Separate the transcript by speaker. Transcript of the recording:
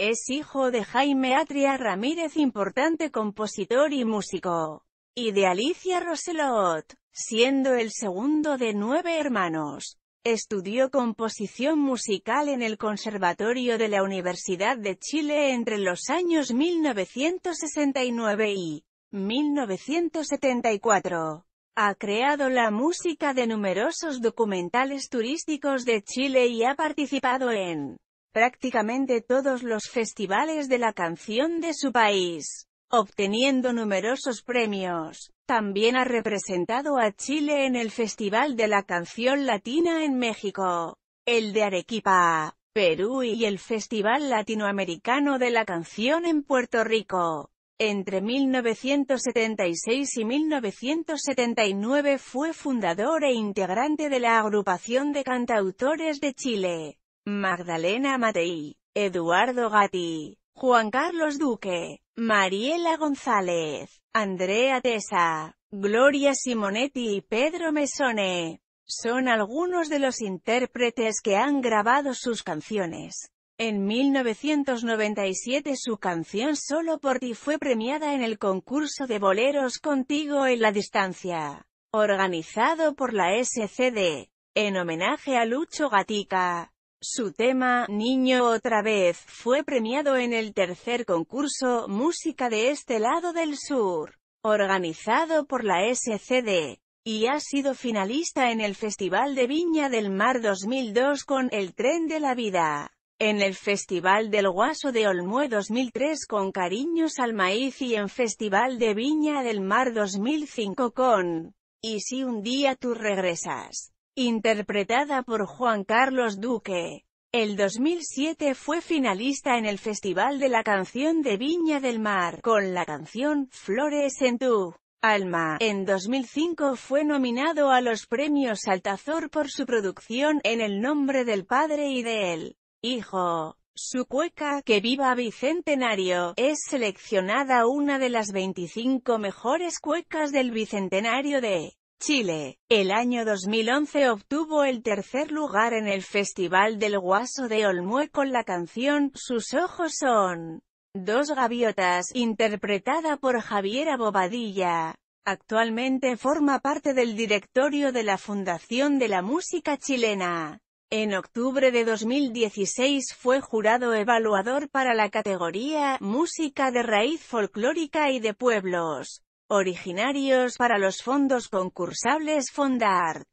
Speaker 1: Es hijo de Jaime Atria Ramírez, importante compositor y músico, y de Alicia Roselot, siendo el segundo de nueve hermanos. Estudió composición musical en el Conservatorio de la Universidad de Chile entre los años 1969 y 1974. Ha creado la música de numerosos documentales turísticos de Chile y ha participado en prácticamente todos los festivales de la canción de su país, obteniendo numerosos premios. También ha representado a Chile en el Festival de la Canción Latina en México, el de Arequipa, Perú y el Festival Latinoamericano de la Canción en Puerto Rico. Entre 1976 y 1979 fue fundador e integrante de la Agrupación de Cantautores de Chile. Magdalena Matei, Eduardo Gatti, Juan Carlos Duque, Mariela González, Andrea Tesa, Gloria Simonetti y Pedro Mesone. Son algunos de los intérpretes que han grabado sus canciones. En 1997 su canción Solo por ti fue premiada en el concurso de boleros Contigo en la distancia, organizado por la SCD, en homenaje a Lucho Gatica. Su tema, Niño otra vez, fue premiado en el tercer concurso Música de este lado del sur, organizado por la SCD, y ha sido finalista en el Festival de Viña del Mar 2002 con El Tren de la Vida, en el Festival del Guaso de Olmue 2003 con Cariños al Maíz y en Festival de Viña del Mar 2005 con Y si un día tú regresas interpretada por Juan Carlos Duque. El 2007 fue finalista en el Festival de la Canción de Viña del Mar, con la canción «Flores en tu alma». En 2005 fue nominado a los premios Altazor por su producción «En el nombre del padre y del hijo». Su cueca, que viva Bicentenario, es seleccionada una de las 25 mejores cuecas del Bicentenario de Chile. El año 2011 obtuvo el tercer lugar en el Festival del Guaso de Olmue con la canción Sus ojos son dos gaviotas, interpretada por Javiera Bobadilla. Actualmente forma parte del directorio de la Fundación de la Música Chilena. En octubre de 2016 fue jurado evaluador para la categoría Música de raíz folclórica y de pueblos. Originarios para los fondos concursables FondArt.